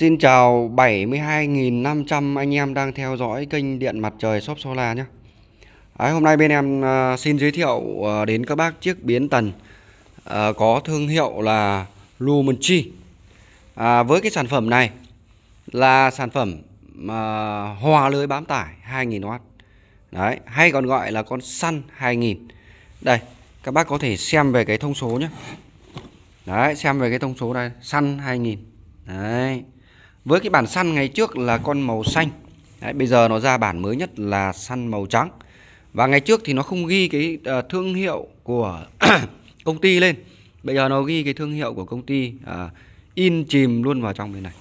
Xin chào 72.500 anh em đang theo dõi kênh Điện Mặt Trời Shop Solar nhé Đấy, à, Hôm nay bên em à, xin giới thiệu à, đến các bác chiếc biến tần có thương hiệu là Lumenchi à, Với cái sản phẩm này là sản phẩm mà hòa lưới bám tải 2.000W Đấy, hay còn gọi là con săn 2000 Đây, các bác có thể xem về cái thông số nhé Đấy, xem về cái thông số đây, săn 2000 Đấy với cái bản săn ngày trước là con màu xanh Đấy, bây giờ nó ra bản mới nhất là săn màu trắng và ngày trước thì nó không ghi cái uh, thương hiệu của công ty lên bây giờ nó ghi cái thương hiệu của công ty uh, in chìm luôn vào trong bên này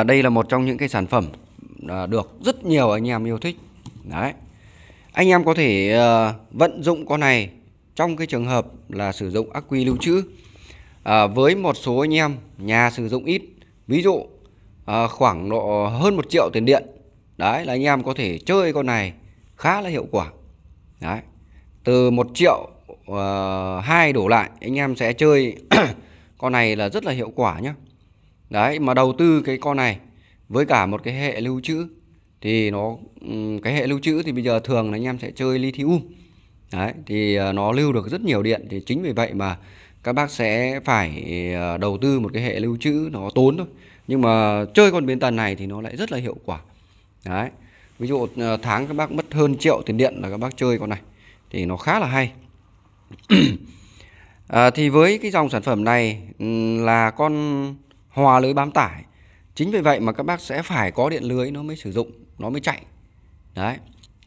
uh, đây là một trong những cái sản phẩm uh, được rất nhiều anh em yêu thích đấy anh em có thể uh, vận dụng con này trong cái trường hợp là sử dụng ắc quy lưu trữ uh, với một số anh em nhà sử dụng ít ví dụ à, khoảng độ hơn một triệu tiền điện đấy là anh em có thể chơi con này khá là hiệu quả đấy từ một triệu à, hai uh, đổ lại anh em sẽ chơi con này là rất là hiệu quả nhé đấy mà đầu tư cái con này với cả một cái hệ lưu trữ thì nó cái hệ lưu trữ thì bây giờ thường là anh em sẽ chơi lithium đấy thì à, nó lưu được rất nhiều điện thì chính vì vậy mà các bác sẽ phải ờ, đầu tư một cái hệ lưu trữ nó tốn thôi nhưng mà chơi con biến tần này thì nó lại rất là hiệu quả đấy ví dụ ờ, tháng các bác mất hơn triệu tiền điện là các bác chơi con này thì nó khá là hay à, thì với cái dòng sản phẩm này ừ, là con hòa lưới bám tải chính vì vậy mà các bác sẽ phải có điện lưới nó mới sử dụng nó mới chạy đấy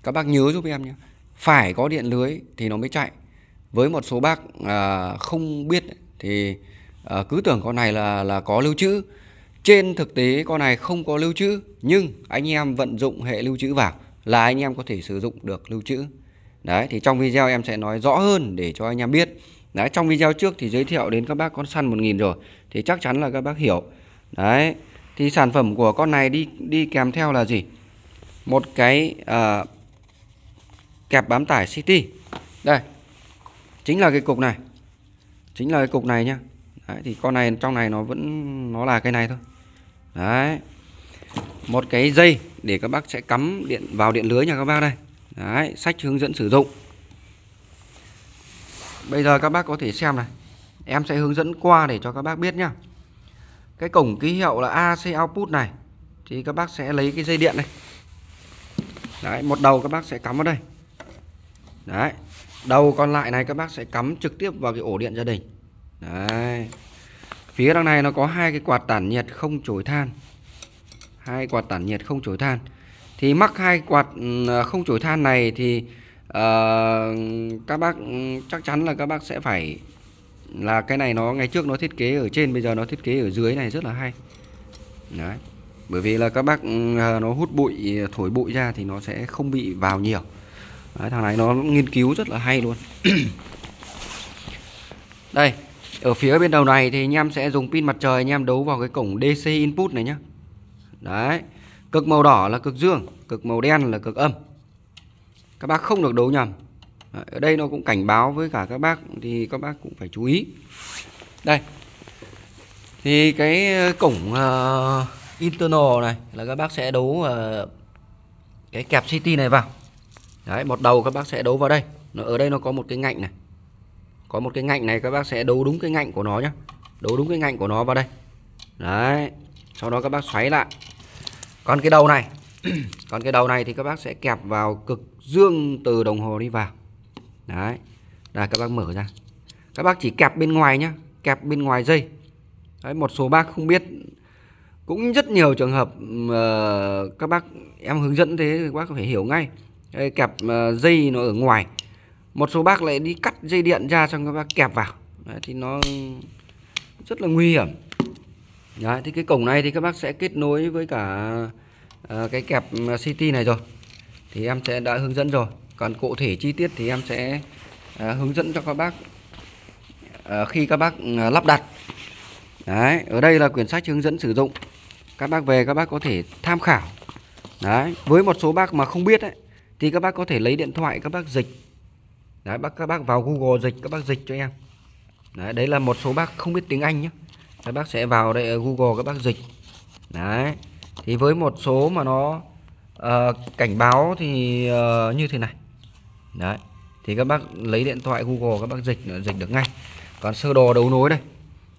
các bác nhớ giúp em nhé phải có điện lưới thì nó mới chạy với một số bác à, không biết thì à, cứ tưởng con này là là có lưu trữ trên thực tế con này không có lưu trữ nhưng anh em vận dụng hệ lưu trữ vào là anh em có thể sử dụng được lưu trữ đấy thì trong video em sẽ nói rõ hơn để cho anh em biết đấy trong video trước thì giới thiệu đến các bác con săn 1000 rồi thì chắc chắn là các bác hiểu đấy thì sản phẩm của con này đi đi kèm theo là gì một cái uh, kẹp bám tải city đây chính là cái cục này chính là cái cục này nhá đấy, thì con này trong này nó vẫn nó là cái này thôi đấy một cái dây để các bác sẽ cắm điện vào điện lưới nha các bác đây đấy sách hướng dẫn sử dụng bây giờ các bác có thể xem này em sẽ hướng dẫn qua để cho các bác biết nhá cái cổng ký hiệu là AC output này thì các bác sẽ lấy cái dây điện này đấy một đầu các bác sẽ cắm vào đây đấy đầu còn lại này các bác sẽ cắm trực tiếp vào cái ổ điện gia đình đấy phía đằng này nó có hai cái quạt tản nhiệt không chổi than hai quạt tản nhiệt không chổi than thì mắc hai quạt ừ, không chổi than này thì uh, các bác ừ, chắc chắn là các bác sẽ phải là cái này nó ngày trước nó thiết kế ở trên bây giờ nó thiết kế ở dưới này rất là hay đấy bởi vì là các bác ừ, nó hút bụi thổi bụi ra thì nó sẽ không bị vào nhiều Đấy, thằng này nó nghiên cứu rất là hay luôn đây ở phía bên đầu này thì anh em sẽ dùng pin mặt trời anh em đấu vào cái cổng DC input này nhé đấy cực màu đỏ là cực dương cực màu đen là cực âm các bác không được đấu nhầm ở đây nó cũng cảnh báo với cả các bác thì các bác cũng phải chú ý đây thì cái ờ, cổng uh, internal này là các bác sẽ đấu uh, cái kẹp CT này vào đấy bọt đầu các bác sẽ đấu vào đây nó ở đây nó có một cái ngạnh này có một cái ngạnh này các bác sẽ đấu đúng cái ngạnh của nó nhá, đấu đúng cái ngạnh của nó vào đây đấy sau đó các bác xoáy lại còn cái đầu này còn cái đầu này thì các bác sẽ kẹp vào cực dương từ đồng hồ đi vào đấy là các bác mở ra các bác chỉ kẹp bên ngoài nhá kẹp bên ngoài dây đấy, một số bác không biết cũng rất nhiều trường hợp uh, các bác em hướng dẫn thế thì các bác phải hiểu ngay đây, kẹp uh, dây nó ở ngoài một số bác lại đi cắt dây điện ra xong các bác kẹp vào đấy, thì nó rất là nguy hiểm đấy, thì cái cổng này thì các bác sẽ kết nối với cả uh, cái kẹp CT ờ, này rồi thì em sẽ đã hướng dẫn rồi còn cụ thể chi tiết thì em sẽ uh, hướng dẫn cho các bác uh, khi các bác uh, lắp đặt đấy ở đây là quyển sách hướng dẫn sử dụng các bác về các bác có thể tham khảo đấy với một số bác mà không biết ấy, thì các bác có thể lấy điện thoại các bác dịch đấy, bác các bác vào Google dịch các bác dịch cho em đấy, đấy là một số bác không biết tiếng Anh nhé các bác sẽ vào đây Google các bác dịch đấy thì với một số mà nó uh, cảnh báo thì uh, như thế này đấy thì các bác lấy điện thoại Google các bác dịch dịch được ngay còn sơ đồ đấu nối đây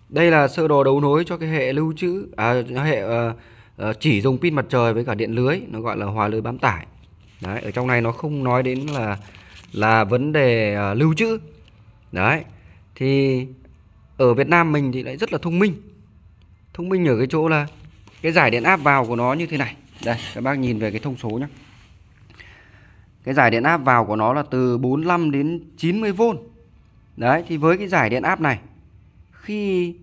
đây là sơ đồ đấu nối cho cái hệ lưu trữ à, hệ uh, chỉ dùng pin mặt trời với cả điện lưới nó gọi là hòa lưới bám tải đấy ở trong này nó không nói đến là là vấn đề à, lưu trữ đấy thì ở Việt Nam mình thì lại rất là thông minh thông minh ở cái chỗ là cái giải điện áp vào của nó như thế này đây các bác nhìn về cái thông số nhé cái giải điện áp vào của nó là từ 45 đến 90V đấy thì với cái giải điện áp này khi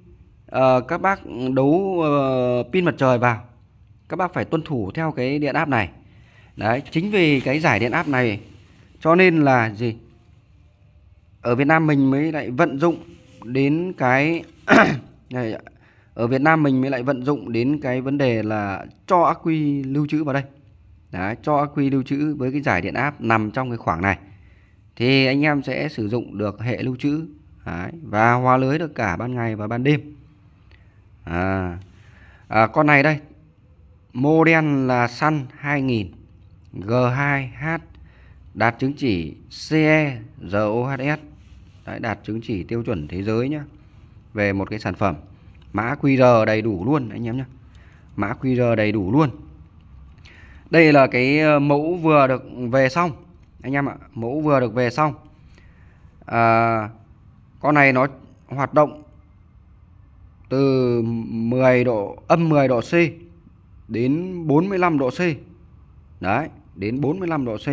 uh, các bác đấu uh, pin mặt trời vào các bác phải tuân thủ theo cái điện áp này đấy chính vì cái giải điện áp này cho nên là gì ở Việt Nam mình mới lại vận dụng đến cái này ở Việt Nam mình mới lại vận dụng đến cái vấn đề là cho ắc quy lưu trữ vào đây Đấy, cho ắc quy lưu trữ với cái giải điện áp nằm trong cái khoảng này thì anh em sẽ sử dụng được hệ lưu trữ Đấy, và hóa lưới được cả ban ngày và ban đêm à, à, con này đây model là Sun 2000 G2H đạt chứng chỉ CE RoHS Đấy, đạt chứng chỉ tiêu chuẩn thế giới nhé về một cái sản phẩm mã QR đầy đủ luôn anh em nhé mã QR đầy đủ luôn đây là cái ờ, mẫu vừa được về xong anh em ạ mẫu vừa được về xong à, con này nó hoạt động từ 10 độ âm 10 độ C đến 45 độ C đấy đến 45 độ C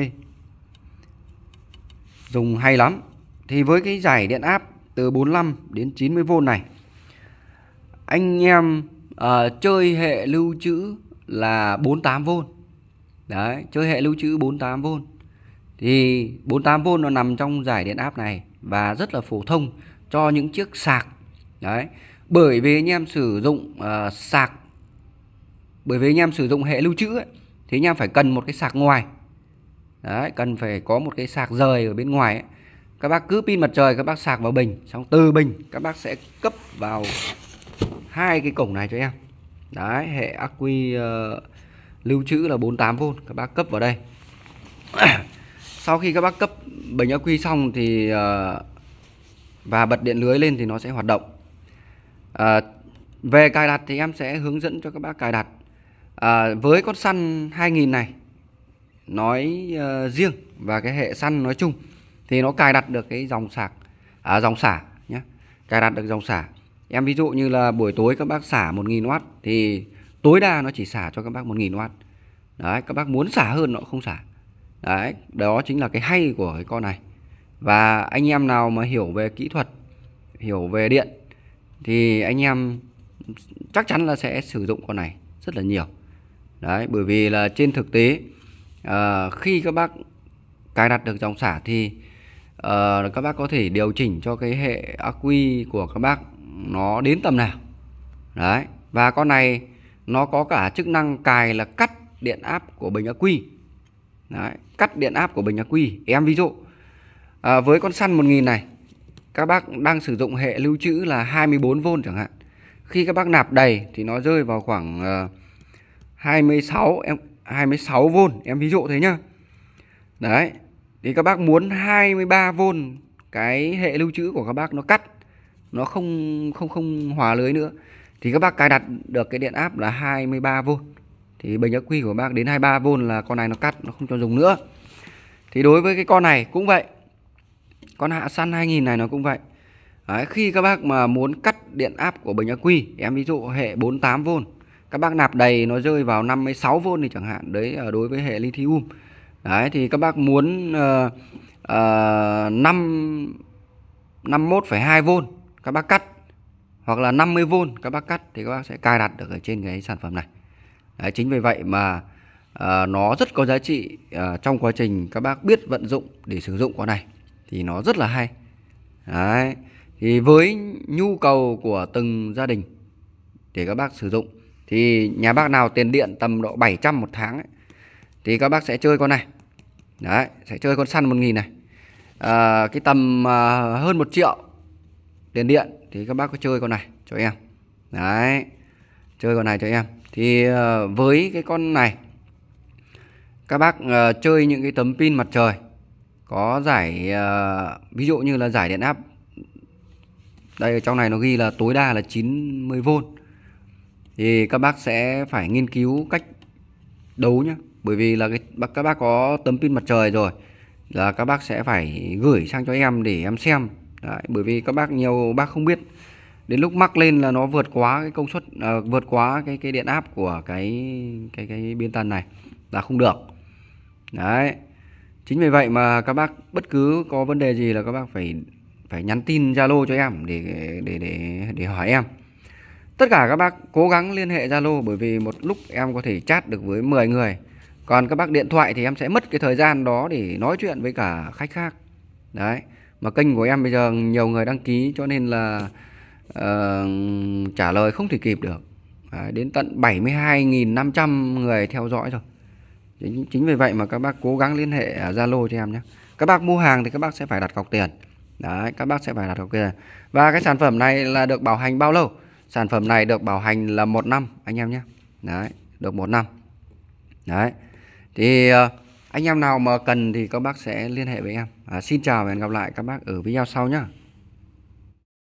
dùng hay lắm thì với cái giải điện áp từ 45 đến 90V này anh em uh, chơi hệ lưu trữ là 48V đấy chơi hệ lưu trữ 48V thì 48V nó nằm trong giải điện áp này và rất là phổ thông cho những chiếc sạc đấy bởi vì anh em sử dụng uh, sạc bởi vì anh em sử dụng hệ lưu trữ ấy, thì anh em phải cần một cái sạc ngoài đấy cần phải có một cái sạc rời ở bên ngoài ấy. các bác cứ pin mặt trời các bác sạc vào bình xong từ bình các bác sẽ cấp vào hai cái cổng này cho em đấy hệ ắc quy uh, lưu trữ là 48V các bác cấp vào đây sau khi các bác cấp bình ắc quy xong thì uh, và bật điện lưới lên thì nó sẽ hoạt động uh, về cài đặt thì em sẽ hướng dẫn cho các bác cài đặt à, với con săn 2000 này nói uh, riêng và cái hệ săn nói chung thì nó cài đặt được cái dòng sạc à, dòng xả nhé cài đặt được dòng xả em ví dụ như là buổi tối các bác xả 1000W thì tối đa nó chỉ xả cho các bác 1000W đấy các bác muốn xả hơn nó không xả đấy đó chính là cái hay của cái con này và anh em nào mà hiểu về kỹ thuật hiểu về điện thì anh em chắc chắn là sẽ sử dụng con này rất là nhiều đấy bởi vì là trên thực tế à, khi các bác cài đặt được dòng xả thì à, các bác có thể điều chỉnh cho cái hệ ắc quy của các bác nó đến tầm nào đấy và con này nó có cả chức năng cài là cắt điện áp của bình ắc quy Đấy, cắt điện áp của bình ắc quy em ví dụ à, với con săn 1000 này các bác đang sử dụng hệ lưu trữ là 24V chẳng hạn khi các bác nạp đầy thì nó rơi vào khoảng uh, 26 em 26V em ví dụ thế nhá đấy thì các bác muốn 23V cái hệ lưu trữ của các bác nó cắt nó không không không hòa lưới nữa thì các bác cài đặt được cái điện áp là 23V thì bình ắc quy của bác đến 23V là con này nó cắt nó không cho dùng nữa thì đối với cái con này cũng vậy con hạ săn 2000 này nó cũng vậy Đấy, khi các bác mà muốn cắt điện áp của bình ắc quy em ví dụ hệ 48V các bác nạp đầy nó rơi vào 56V thì chẳng hạn đấy ờ, đối với hệ lithium đấy thì các bác muốn uh, uh, 5 51,2V các bác cắt hoặc là 50V các bác cắt thì các bác sẽ cài đặt được ở trên cái sản phẩm này đấy, chính vì vậy mà uh, nó rất có giá trị uh, trong quá trình các bác biết vận dụng để sử dụng con này thì nó rất là hay đấy thì với nhu cầu của từng gia đình để các bác sử dụng thì nhà bác nào tiền điện tầm độ 700 một tháng ấy, thì các bác sẽ chơi con này đấy sẽ chơi con săn 1.000 này à, cái tầm à, hơn 1 triệu tiền điện thì các bác có chơi con này cho em đấy chơi con này cho em thì à, với cái con này các bác à, chơi những cái tấm pin mặt trời có giải à, ví dụ như là giải điện áp đây trong này nó ghi là tối đa là 90V thì các bác sẽ phải nghiên cứu cách đấu nhá, bởi vì là cái, các bác có tấm pin mặt trời rồi là các bác sẽ phải gửi sang cho em để em xem Đấy, bởi vì các bác nhiều bác không biết đến lúc mắc lên là nó vượt quá cái công suất à, vượt quá cái cái điện áp của cái cái cái biên tần này là không được đấy chính vì vậy mà các bác bất cứ có vấn đề gì là các bác phải phải nhắn tin zalo cho em để để để để hỏi em Tất cả các bác cố gắng liên hệ Zalo bởi vì một lúc em có thể chat được với 10 người. Còn các bác điện thoại thì em sẽ mất cái thời gian đó để nói chuyện với cả khách khác. Đấy. Mà kênh của em bây giờ nhiều người đăng ký cho nên là uh, trả lời không thể kịp được. Đấy, đến tận 72.500 người theo dõi rồi. Chính, chính vì vậy mà các bác cố gắng liên hệ à, Zalo cho em nhé. Các bác mua hàng thì các bác sẽ phải đặt cọc tiền. Đấy, các bác sẽ phải đặt cọc tiền. Và cái sản phẩm này là được bảo hành bao lâu? sản phẩm này được bảo hành là một năm anh em nhé đấy được một năm đấy thì ờ, anh em nào mà cần thì các bác sẽ liên hệ với em à, xin chào và hẹn gặp lại các bác ở video sau nhé